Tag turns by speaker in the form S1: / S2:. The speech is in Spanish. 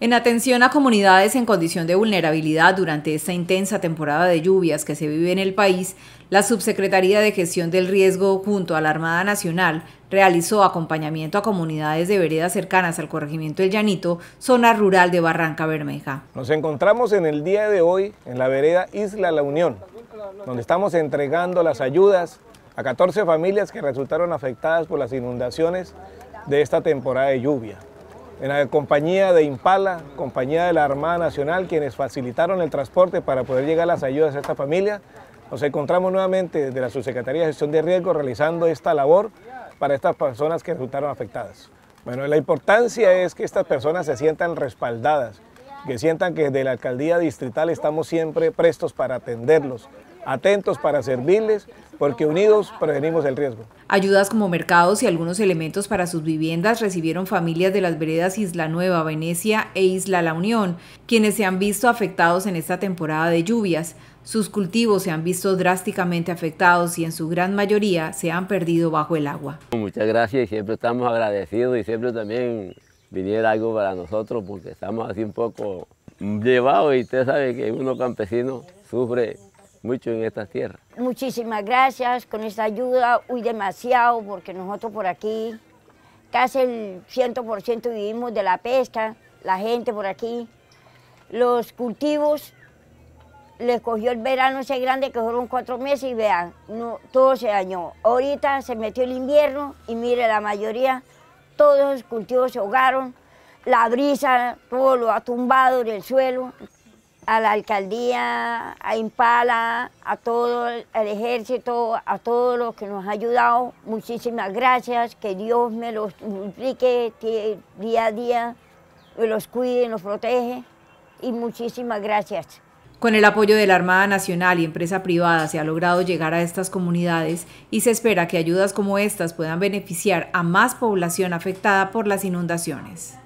S1: En atención a comunidades en condición de vulnerabilidad durante esta intensa temporada de lluvias que se vive en el país, la Subsecretaría de Gestión del Riesgo junto a la Armada Nacional realizó acompañamiento a comunidades de veredas cercanas al corregimiento El Llanito, zona rural de Barranca Bermeja.
S2: Nos encontramos en el día de hoy en la vereda Isla La Unión, donde estamos entregando las ayudas a 14 familias que resultaron afectadas por las inundaciones de esta temporada de lluvia en la compañía de Impala, compañía de la Armada Nacional, quienes facilitaron el transporte para poder llegar las ayudas a esta familia. Nos encontramos nuevamente desde la Subsecretaría de Gestión de Riesgo realizando esta labor para estas personas que resultaron afectadas. Bueno, la importancia es que estas personas se sientan respaldadas, que sientan que desde la alcaldía distrital estamos siempre prestos para atenderlos, atentos para servirles porque unidos prevenimos el riesgo.
S1: Ayudas como mercados y algunos elementos para sus viviendas recibieron familias de las veredas Isla Nueva, Venecia e Isla La Unión, quienes se han visto afectados en esta temporada de lluvias. Sus cultivos se han visto drásticamente afectados y en su gran mayoría se han perdido bajo el
S2: agua.
S3: Muchas gracias y siempre estamos agradecidos y siempre también viniera algo para nosotros porque estamos así un poco llevados y usted sabe que uno campesino sufre mucho en esta tierra.
S4: Muchísimas gracias, con esta ayuda uy, demasiado porque nosotros por aquí casi el 100% vivimos de la pesca, la gente por aquí. Los cultivos les cogió el verano ese grande que fueron cuatro meses y vean, todo se dañó. Ahorita se metió el invierno y mire, la mayoría, todos los cultivos se ahogaron, la brisa, todo lo ha tumbado en el suelo a la alcaldía, a Impala, a todo el ejército, a todos los que nos han ayudado. Muchísimas gracias, que Dios me los multiplique día a día, me los cuide, nos protege y muchísimas gracias.
S1: Con el apoyo de la Armada Nacional y empresa privada se ha logrado llegar a estas comunidades y se espera que ayudas como estas puedan beneficiar a más población afectada por las inundaciones.